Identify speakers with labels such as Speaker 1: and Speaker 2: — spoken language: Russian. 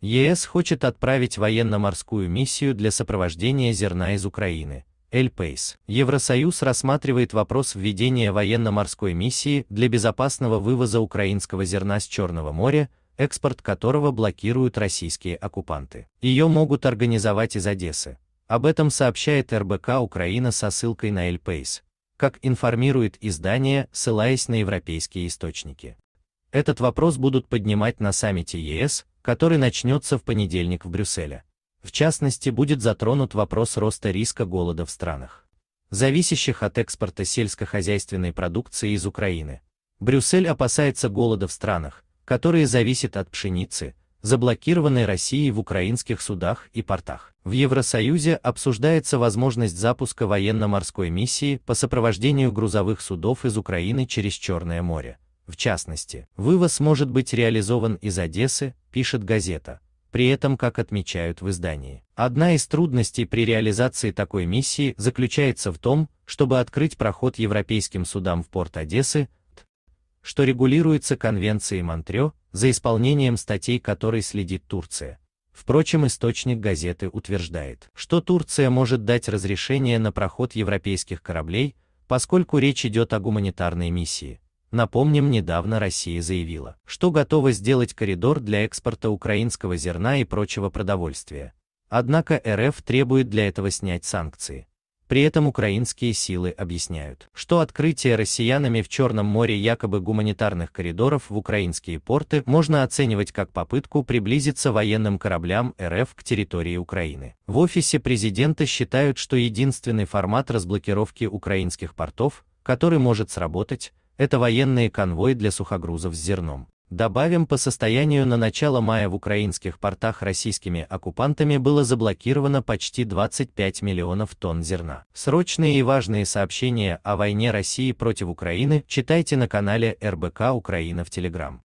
Speaker 1: ЕС хочет отправить военно-морскую миссию для сопровождения зерна из Украины. Эльпейс. Евросоюз рассматривает вопрос введения военно-морской миссии для безопасного вывоза украинского зерна с Черного моря, экспорт которого блокируют российские оккупанты. Ее могут организовать из Одессы. Об этом сообщает РБК Украина со ссылкой на Эльпейс, как информирует издание, ссылаясь на европейские источники. Этот вопрос будут поднимать на саммите ЕС, который начнется в понедельник в Брюсселе. В частности, будет затронут вопрос роста риска голода в странах, зависящих от экспорта сельскохозяйственной продукции из Украины. Брюссель опасается голода в странах, которые зависят от пшеницы, заблокированной Россией в украинских судах и портах. В Евросоюзе обсуждается возможность запуска военно-морской миссии по сопровождению грузовых судов из Украины через Черное море. В частности, вывоз может быть реализован из Одессы, пишет газета, при этом, как отмечают в издании, одна из трудностей при реализации такой миссии заключается в том, чтобы открыть проход европейским судам в порт Одессы, что регулируется Конвенцией Монтрё, за исполнением статей которой следит Турция. Впрочем, источник газеты утверждает, что Турция может дать разрешение на проход европейских кораблей, поскольку речь идет о гуманитарной миссии, Напомним, недавно Россия заявила, что готова сделать коридор для экспорта украинского зерна и прочего продовольствия. Однако РФ требует для этого снять санкции. При этом украинские силы объясняют, что открытие россиянами в Черном море якобы гуманитарных коридоров в украинские порты можно оценивать как попытку приблизиться военным кораблям РФ к территории Украины. В офисе президента считают, что единственный формат разблокировки украинских портов, который может сработать, это военные конвой для сухогрузов с зерном. Добавим, по состоянию на начало мая в украинских портах российскими оккупантами было заблокировано почти 25 миллионов тонн зерна. Срочные и важные сообщения о войне России против Украины читайте на канале РБК Украина в Телеграм.